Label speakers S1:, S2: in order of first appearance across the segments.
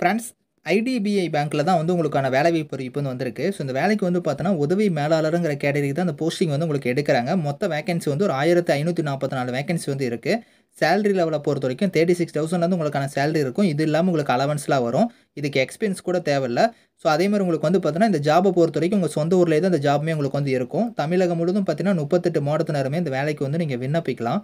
S1: friends IDBI பேங்க்கில் தான் வந்து உங்களுக்கான வேலை வாய்ப்பு இப்போ வந்து வந்திருக்கு ஸோ இந்த வேலைக்கு வந்து பார்த்தோன்னா உதவி மேலாளருங்கிற கேட்டகரிக்கு தான் அந்த போஸ்டிங் வந்து உங்களுக்கு எடுக்கிறாங்க மொத்த வேகன்சி வந்து ஒரு ஆயிரத்து ஐநூற்றி நாற்பத்தி நாலு வேகன்சி வந்து இருக்குது சேலரி லெவலை பொறுத்த வரைக்கும் தேர்ட்டி சிக்ஸ் தௌசண்ட் வந்து உங்களுக்கான சேலரி இருக்கும் இது இல்லாமல் உங்களுக்கு அலவன்ஸ்லாம் வரும் இதுக்கு எக்ஸ்பீரியன்ஸ் கூட தேவையில்லை ஸோ அதே மாதிரி உங்களுக்கு வந்து பார்த்தீங்கன்னா இந்த ஜாபை பொறுத்த வரைக்கும் உங்கள் சொந்த ஊர்லேயே தான் இந்த ஜாபுமே உங்களுக்கு வந்து இருக்கும் தமிழகம் முழுவதும் பார்த்தீங்கன்னா முப்பத்தெட்டு மாவட்டத்தினருமே இந்த வேலைக்கு வந்து நீங்கள் விண்ணப்பிக்கலாம்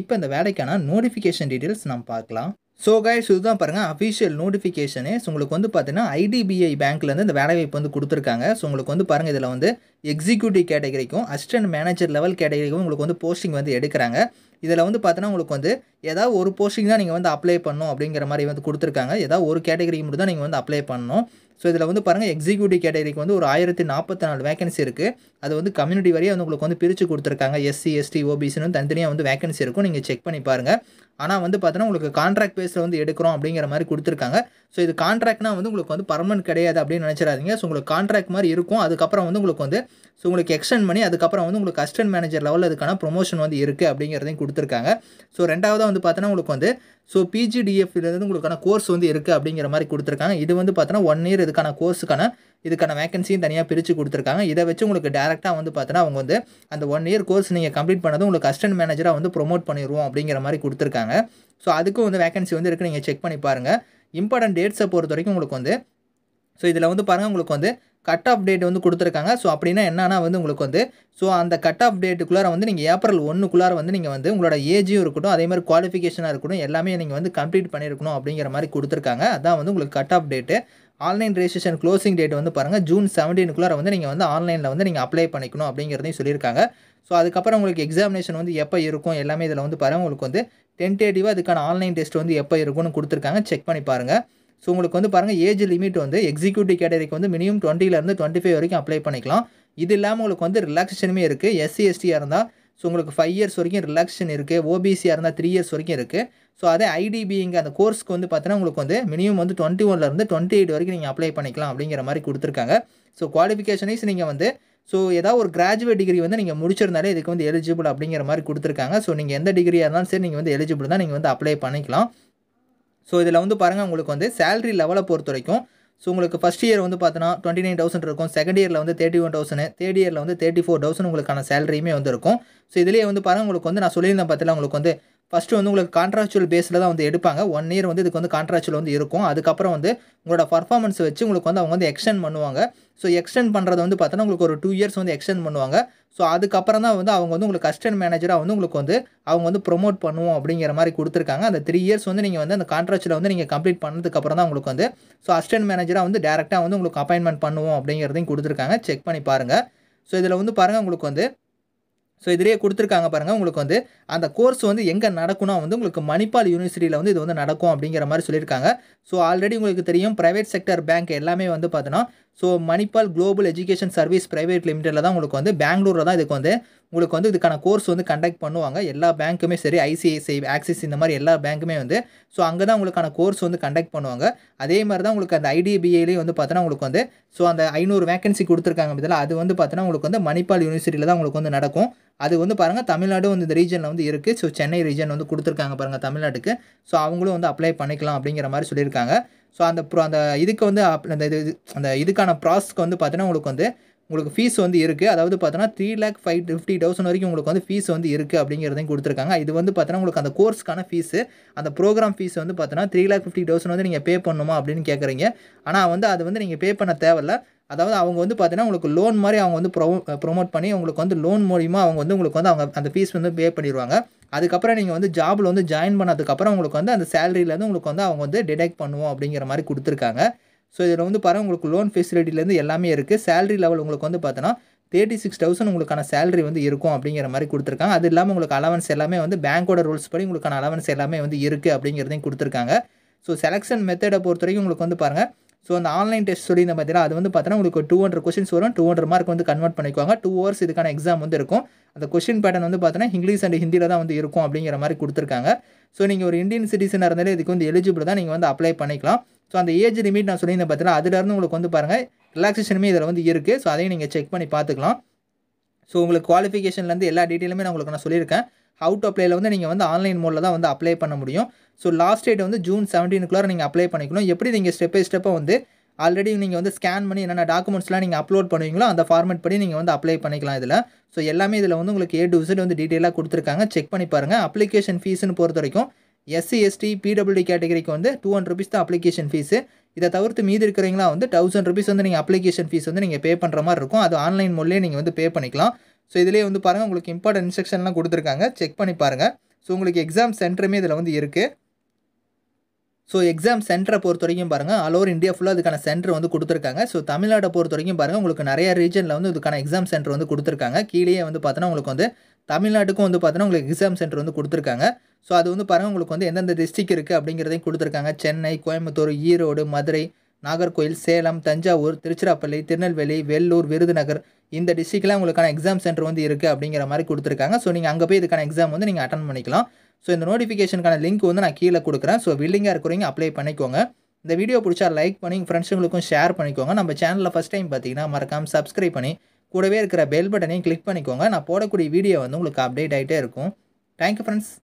S1: இப்போ இந்த வேலைக்கான நோட்டிஃபிகேஷன் டீட்டெயில்ஸ் நம்ம பார்க்கலாம் ஸோ கைஸ் இதுதான் பாருங்கள் அஃபிஷியல் நோட்டிஃபிகேஷனு ஸோ உங்களுக்கு வந்து பார்த்தீங்கன்னா ஐடிபிஐ பேங்க்லேருந்து இந்த வேலைவாய்ப்பு வந்து கொடுத்துருக்காங்க ஸோ உங்களுக்கு வந்து பாருங்கள் இதில் வந்து எக்ஸிக்யூட்டிவ் கேட்டகரிக்கும் அசிஸ்டன்ட் மேனேஜர் லெவல் கேட்டகரிக்கும் உங்களுக்கு வந்து போஸ்டிங் வந்து எடுக்கிறாங்க இதில் வந்து பார்த்தீங்கன்னா உங்களுக்கு வந்து ஏதாவது ஒரு போஸ்டிங் தான் நீங்கள் வந்து அப்ளை பண்ணணும் அப்படிங்கிற மாதிரி வந்து கொடுத்துருக்காங்க ஏதாவது ஒரு கேட்டகரிக்கு மட்டும் தான் நீங்கள் வந்து அப்ளை பண்ணணும் ஸோ இதில் வந்து பாருங்கள் எக்ஸிக்யூட்டிவ் கேட்டகரிக்கு வந்து ஒரு ஆயிரத்தி நாற்பத்தி நாலு வேகன்சி இருக்குது அது வந்து கம்யூனிட்டி வரையே வந்து உங்களுக்கு வந்து பிரித்து கொடுத்துருக்காங்க எஸ்சி எஸ்டி ஓபிசின்னு தனித்தனியாக வந்து வேகன்சி இருக்கும் நீங்கள் செக் பண்ணி பாருங்கள் ஆனால் வந்து பார்த்தீங்கன்னா உங்களுக்கு கான்ட்ராக்ட் பேஸில் வந்து எடுக்கிறோம் அப்படிங்கிற மாதிரி கொடுத்துருக்காங்க ஸோ இது கான்ட்ராக்ட்னா வந்து உங்களுக்கு வந்து பர்மனன்ட் கிடையாது அப்படின்னு நினச்சிடாதீங்க ஸோ உங்களுக்கு கான்ட்ராக்ட் மாதிரி இருக்கும் அதுக்கப்புறம் வந்து உங்களுக்கு வந்து ஸோ உங்களுக்கு எக்ஸ்டெண்ட் பண்ணி அதுக்கப்புறம் வந்து உங்களுக்கு அசிஸ்டன்ட் மேனேஜர் லெவலில் அதுக்கான ப்ரொமோஷன் வந்து இருக்குது அப்படிங்கிறதையும் கொடுத்துருக்காங்க ஸோ ரெண்டாவதாக வந்து பார்த்தீங்கன்னா உங்களுக்கு வந்து ஸோ பிஜிடிஎஃப்லேருந்து உங்களுக்கான கோர்ஸ் வந்து இருக்குது அப்படிங்கிற மாதிரி கொடுத்துருக்காங்க இது வந்து பார்த்தீங்கன்னா ஒன் இயர் இதுக்கான கோர்ஸுக்கான இதுக்கான வேகன்சியும் தனியாக பிரித்து கொடுத்துருக்காங்க இதை வச்சு உங்களுக்கு டேரெக்டாக வந்து பார்த்தோன்னா அவங்க வந்து அந்த ஒன் இயர் கோர்ஸ் நீங்கள் கம்ப்ளீட் பண்ணதும் உங்களுக்கு அசிஸ்டன்ட் மேனேஜராக வந்து ப்ரொமோட் பண்ணிடுவோம் அப்படிங்கிற மாதிரி கொடுத்துருக்காங்க ஸோ அதுக்கும் வந்து வேகன்சி வந்து இருக்குது நீங்கள் செக் பண்ணி பாருங்கள் இம்பார்ட்டன்ட் டேட்ஸை பொறுத்த வரைக்கும் உங்களுக்கு வந்து ஸோ இதில் வந்து பாருங்கள் உங்களுக்கு வந்து கட் ஆஃப் டேட் வந்து கொடுத்துருக்காங்க ஸோ அப்படின்னா என்னன்னா வந்து உங்களுக்கு வந்து ஸோ அந்த கட் ஆஃப் டேட்டுக்குள்ளார வந்து நீங்கள் ஏப்ரல் ஒன்றுக்குள்ளார வந்து நீங்கள் வந்து உங்களோட ஏஜும் இருக்கட்டும் அதே மாதிரி குவாலிஃபிகேஷனாக இருக்கட்டும் எல்லாமே நீங்கள் வந்து கம்ப்ளீட் பண்ணியிருக்கணும் அப்படிங்கிற மாதிரி கொடுத்துருக்காங்க அதான் வந்து உங்களுக்கு cut off date online registration closing date வந்து பாருங்கள் ஜூன் செவன்டீனுக்குள்ளே வந்து நீங்கள் வந்து ஆன்லைனில் வந்து நீங்கள் அப்ளை பண்ணிக்கணும் அப்படிங்கிறதையும் சொல்லியிருக்காங்க ஸோ அதுக்கப்புறம் உங்களுக்கு எக்ஸாமினேஷன் வந்து எப்போ இருக்கும் எல்லாமே இதில் வந்து பாருங்கள் உங்களுக்கு வந்து டென்டேட்டிவாக அதுக்கான ஆன்லைன் டெஸ்ட் வந்து எப்போ இருக்கும்னு கொடுத்துருக்காங்க செக் பண்ணி பாருங்கள் ஸோ உங்களுக்கு வந்து பாருங்கள் ஏஜ் லிமிட் வந்து எக்ஸிக்யூட்டிவ் கேட்டகரிக்கு வந்து மினிமம் டுவெண்ட்டிலேருந்து டுவெண்ட்டி ஃபைவ் வரைக்கும் அப்ளை பண்ணிக்கலாம் இது இல்லாமல் உங்களுக்கு வந்து ரிலாக்ஸேஷனுமே இருக்குது எஸ்சி எஸ்டியாக இருந்தால் ஸோ உங்களுக்கு ஃபைவ் இயர்ஸ் வரைக்கும் ரிலாக்ஸேஷன் இருக்குது ஓபிசியாக இருந்தால் த்ரீ இயர்ஸ் வரைக்கும் இருக்குது ஸோ அதே ஐடிபிங்க அந்த கோர்ஸ்க்கு வந்து பார்த்தீங்கன்னா உங்களுக்கு வந்து மினிமம் வந்து டுவெண்ட்டி ஒன்லேருந்து டுவெண்ட்டி எயிட் வரைக்கும் நீங்கள் அப்ளை பண்ணிக்கலாம் அப்படிங்கிற மாதிரி கொடுத்துருக்காங்க ஸோ குவாலிஃபிகேஷனைஸ் நீங்கள் வந்து ஸோ ஏதாவது ஒரு கிராஜுவேட் டிகிரி வந்து நீங்கள் முடிச்சிருந்தாலே இதுக்கு வந்து எலிஜிபிள் அப்படிங்கிற மாதிரி கொடுத்துருக்காங்க ஸோ நீங்கள் எந்த டிகிரியாக இருந்தாலும் சரி நீங்கள் வந்து எலிஜிபிள் தான் நீங்கள் வந்து அப்ளை பண்ணிக்கலாம் ஸோ இதில் வந்து பாருங்கள் உங்களுக்கு வந்து சேலரி லெவலை பொறுத்த வரைக்கும் ஸோ உங்களுக்கு ஃபஸ்ட் இயர் வந்து பார்த்தீங்கன்னா டுவெண்ட்டி நைன் தௌசண்ட் இருக்கும் செகண்ட் இயரில் வந்து தேர்ட்டி ஒன் தௌசண்ட் தேர்ட் இயரில் வந்து தேர்ட்டி ஃபோர் தௌசண்ட் உங்களுக்கான சேலரியுமே வந்து இருக்கும் ஸோ இதிலேயே வந்து பாருங்கள் உங்களுக்கு வந்து நான் சொல்லியிருந்தேன் பார்த்தீங்களா உங்களுக்கு வந்து ஃபஸ்ட்டு வந்து உங்களுக்கு கான்ட்ராக்சுவல் பேஸில் தான் வந்து எடுப்பாங்க ஒன் இயர் வந்து இதுக்கு வந்து கான்ட்ராக்சுவல் வந்து இருக்கும் அதுக்கப்புறம் வந்து உங்களோட பர்ஃபார்மன்ஸ் வச்சு உங்களுக்கு வந்து அவங்க வந்து எக்ஸ்டென்ட் பண்ணுவாங்க ஸோ எக்ஸ்டெண்ட் பண்ணுறது வந்து பார்த்தோன்னா உங்களுக்கு ஒரு டூ இயர்ஸ் வந்து எக்ஸ்டெண்ட் பண்ணுவாங்க ஸோ அதுக்கப்புறம் தான் வந்து அவங்க வந்து உங்களுக்கு அசிஸ்டன்ட் மேனேஜராக வந்து உங்களுக்கு வந்து அவங்க வந்து ப்ரொமோட் பண்ணுவோம் அப்படிங்கிற மாதிரி கொடுத்துருக்காங்க அந்த த்ரீ இயர்ஸ் வந்து நீங்கள் வந்து அந்த கான்ட்ராக்டில் வந்து நீங்கள் கம்ப்ளீட் பண்ணதுக்கப்புறம் தான் உங்களுக்கு வந்து ஸோ அசிஸ்டன்ட் மேனேஜராக வந்து டேரெக்டாக வந்து உங்களுக்கு அப்பாயின்மெண்ட் பண்ணுவோம் அப்படிங்கிறதையும் கொடுத்துருக்காங்க செக் பண்ணி பாருங்கள் ஸோ இதில் வந்து பாருங்கள் உங்களுக்கு வந்து ஸோ இதிலேயே கொடுத்துருக்காங்க பாருங்கள் உங்களுக்கு வந்து அந்த கோர்ஸ் வந்து எங்கே நடக்கணும் வந்து உங்களுக்கு மணிப்பால் யூனிவர்சிட்டியில் வந்து இது வந்து நடக்கும் அப்படிங்கிற மாதிரி சொல்லியிருக்காங்க ஸோ ஆல்ரெடி உங்களுக்கு தெரியும் ப்ரைவேட் செக்டர் பேங்க் எல்லாமே வந்து பார்த்தோன்னா so Manipal global education service private லிமிடெடில் தான் உங்களுக்கு வந்து பெங்களூரில் தான் இதுக்கு வந்து உங்களுக்கு வந்து இதுக்கான கோர்ஸ் வந்து கண்டக்ட் பண்ணுவாங்க எல்லா பேங்க்குமே சரி ஐசிஐசிஐ ஆக்சிஸ் இந்த மாதிரி எல்லா பேங்க்குமே வந்து ஸோ அங்கே தான் உங்களுக்கான கோர்ஸ் வந்து கண்டக்ட் பண்ணுவாங்க அதே மாதிரி தான் உங்களுக்கு அந்த ஐடிபிஐலேயே வந்து பார்த்தோன்னா உங்களுக்கு வந்து ஸோ அந்த ஐநூறு வேக்கன்சி கொடுத்துருக்காங்க பதிலாக அது வந்து பார்த்தோன்னா உங்களுக்கு வந்து மணிப்பால் யூனிவர்சிட்டியில் தான் உங்களுக்கு வந்து நடக்கும் அது வந்து பாருங்கள் தமிழ்நாடு வந்து இந்த ரீஜனில் வந்து இருக்குது ஸோ சென்னை ரீஜன் வந்து கொடுத்துருக்காங்க பாருங்கள் தமிழ்நாட்டுக்கு ஸோ அவங்களும் வந்து அப்ளை பண்ணிக்கலாம் அப்படிங்கிற மாதிரி சொல்லியிருக்காங்க ஸோ அந்த ப்ரோ அந்த இதுக்கு வந்து அந்த இது அந்த இதுக்கான ப்ராசஸ்க்கு வந்து பார்த்தீங்கன்னா உங்களுக்கு வந்து உங்களுக்கு ஃபீஸ் வந்து இருக்குது அதாவது பார்த்தீங்கன்னா three lakh five fifty thousand வரைக்கும் உங்களுக்கு வந்து ஃபீஸ் வந்து இருக்குது அப்படிங்கிறதையும் கொடுத்துருக்காங்க இது வந்து பார்த்தீங்கன்னா உங்களுக்கு அந்த கோர்ஸ்க்கான ஃபீஸு அந்த ப்ரோக்ராம் ஃபீஸ் வந்து பார்த்தீங்கன்னா த்ரீ லேக் ஃபிஃப்டி தௌசண்ட் வந்து நீங்கள் பே பண்ணணுமா அப்படின்னு கேட்குறீங்க ஆனால் வந்து அது வந்து நீங்கள் பே பண்ண தேவையில்ல அதாவது அவங்க வந்து பார்த்தீங்கன்னா உங்களுக்கு லோன் மாதிரி அவங்க வந்து ப்ரோ ப்ரொமோட் பண்ணி உங்களுக்கு வந்து லோன் மூலியமாக அவங்க வந்து உங்களுக்கு வந்து அவங்க அந்த ஃபீஸ் வந்து பே பண்ணிடுவாங்க அதுக்கப்புறம் நீங்கள் வந்து ஜாபில் வந்து ஜாயின் பண்ணதுக்கப்புறம் உங்களுக்கு வந்து அந்த சேலரியிலேருந்து உங்களுக்கு வந்து அவங்க வந்து டிடெக்ட் பண்ணுவோம் அப்படிங்கிற மாதிரி கொடுத்துருக்காங்க ஸோ இதில் வந்து பாருங்கள் உங்களுக்கு லோன் ஃபெசிலிட்டிலேருந்து எல்லாமே இருக்குது சேலரி லெவல் உங்களுக்கு வந்து பார்த்தீங்கன்னா தேர்ட்டி சிக்ஸ் தௌசண்ட் உங்களுக்கான சேலரி வந்து இருக்கும் அப்படிங்கிற மாதிரி கொடுத்துருக்காங்க அது இல்லாமல் உங்களுக்கு அலவன்ஸ் எல்லாமே வந்து பேங்க்கோட ரூல்ஸ் படி உங்களுக்கான அலவன்ஸ் எல்லாமே வந்து இருக்குது அப்படிங்கிறதையும் கொடுத்துருக்காங்க ஸோ செலெக்ஷன் மெத்தடை பொறுத்த வரைக்கும் உங்களுக்கு வந்து பாருங்கள் ஸோ அந்த ஆன்லைன் டெஸ்ட் சொல்லியிருந்த பார்த்தீங்கன்னா அது வந்து பார்த்தீங்கன்னா உங்களுக்கு டூ ஹண்ட்ரட் கொஸ்டின்ஸ் வரும் டூ ஹண்ட்ரட் மார்க் வந்து கன்வெர்ட் பண்ணிக்குவாங்க டூ ஹவர்ஸ் இதுக்கான எக்ஸாம் வந்து இருக்கும் அந்த கொஸ்டின் பேட்டர்ன் வந்து பார்த்தீங்கன்னா இங்கிலீஷ் அண்ட் ஹிந்தியில் தான் வந்து இருக்கும் அப்படிங்கிற மாதிரி கொடுத்துருக்காங்க ஸோ நீங்கள் ஒரு இந்தியன் சிட்டிசனாக இருந்தாலே இதுக்கு வந்து எலிஜிபிள் தான் நீங்கள் வந்து அப்ளை பண்ணிக்கலாம் ஸோ அந்த ஏஜ் லிமிட் நான் சொல்லியிருந்தேன் பார்த்தீங்கன்னா அதுலேருந்து உங்களுக்கு வந்து பாருங்கள் ரிலாக்ஸேஷனுமே இதில் வந்து இருக்குது ஸோ அதையும் நீங்கள் செக் பண்ணி பார்த்துக்கலாம் ஸோ உங்களுக்கு குவாலிஃபிகேஷன்லேருந்து எல்லா டீட்டெயிலுமே நான் உங்களுக்கு நான் சொல்லியிருக்கேன் அவுட் அப்ளைல வந்து நீங்கள் வந்து ஆன்லைன் மோடில் தான் வந்து அப்ளை பண்ண முடியும் ஸோ லாஸ்ட் டேட் வந்து ஜூன் செவன்டீனுக்குள்ளார நீங்கள் அப்ளை பண்ணிக்கணும் எப்படி நீங்கள் ஸ்டெப் பை ஸ்டெப்பாக வந்து ஆல்ரெடி நீங்கள் வந்து ஸ்கேன் பண்ணி என்னென்ன டாக்குமெண்ட்ஸ்லாம் நீங்கள் அப்லோட் பண்ணுவீங்களோ அந்த ஃபார்மேட் படி நீங்கள் வந்து அப்ளை பண்ணிக்கலாம் இதில் ஸோ எல்லாமே இதில் வந்து உங்களுக்கு ஏ டு விசிட் வந்து டீட்டெயிலாக கொடுத்துருக்காங்க செக் பண்ணி பாருங்கள் அப்ளிகேஷன் ஃபீஸ்னு பொறுத்த வரைக்கும் எஸ்சி எஸ்டி பிடபிள்யூடி கேட்டகரிக்கு வந்து டூ ஹண்ட்ரட் ருபீஸ் தான் அப்ளிகேஷன் ஃபீஸு இதை தவிர்த்து மீதி இருக்கிறீங்களா வந்து தௌசண்ட் ருபீஸ் வந்து நீங்கள் அப்ளிகேஷன் ஃபீஸ் வந்து நீங்கள் பே பண்ணுற மாதிரி இருக்கும் அது ஆன்லைன் மூலியே நீங்கள் வந்து பே பண்ணிக்கலாம் ஸோ இதிலேயே வந்து பாருங்கள் உங்களுக்கு இம்பார்ட்டன் இன்ஸ்ட்ரக்ஷன்லாம் கொடுத்துருக்காங்க செக் பண்ணி பாருங்கள் ஸோ உங்களுக்கு எக்ஸாம் சென்டருமே இதில் வந்து இருக்குது ஸோ எக்ஸாம் சென்டரை பொறுத்த வரைக்கும் பாருங்கள் ஆல் ஓவர் இந்தியா ஃபுல்லாக அதுக்கான சென்டர் வந்து கொடுத்துருக்காங்க ஸோ தமிழ்நாட்டை பொறுத்த வரைக்கும் பாருங்கள் உங்களுக்கு நிறைய ரீஜனில் வந்து இதுக்கான எக்ஸாம் சென்டர் வந்து கொடுத்துருக்காங்க கீழே வந்து பார்த்தோன்னா உங்களுக்கு வந்து தமிழ்நாட்டுக்கும் வந்து பார்த்தோன்னா உங்களுக்கு எக்ஸாம் சென்டர் வந்து கொடுத்துருக்காங்க ஸோ அது வந்து பாருங்கள் உங்களுக்கு வந்து எந்தெந்த டிஸ்ட்ரிக் இருக்குது அப்படிங்கிறதையும் கொடுத்துருக்காங்க சென்னை கோயம்புத்தூர் ஈரோடு மதுரை நாகர்கோயில் சேலம் தஞ்சாவூர் திருச்சிராப்பள்ளி திருநெல்வேலி வெள்ளூர் விருதுநகர் இந்த டிஸ்ட்ரிக்ட்லாம் உங்களுக்கான எக்ஸாம் சென்டர் வந்து இருக்குது அப்படிங்கிற மாதிரி கொடுத்துருக்காங்க ஸோ நீங்கள் அங்கே போய் இதுக்கான எக்ஸாம் வந்து நீங்கள் அட்டன் பண்ணிக்கலாம் ஸோ இந்த நோட்டிஃபிகேஷனுக்கான லிங்க் வந்து நான் கீழே கொடுக்குறேன் ஸோ வில்லிங்காக இருக்கிறவங்க அப்ளை பண்ணிக்கோங்க இந்த வீடியோ பிடிச்சா லைக் பண்ணி ஃப்ரெண்ட்ஸுங்களுக்கும் ஷேர் பண்ணிக்கோங்க நம்ம சேனலில் ஃபஸ்ட் டைம் பார்த்தீங்கன்னா மறக்காமல் சப்ஸ்கிரைப் பண்ணி கூடவே இருக்கிற பெல் பட்டனையும் கிளிக் பண்ணிக்கோங்க நான் போடக்கூடிய வீடியோ வந்து உங்களுக்கு அப்டேட் ஆகிட்டே இருக்கும் தேங்க்யூ ஃப்ரெண்ட்ஸ்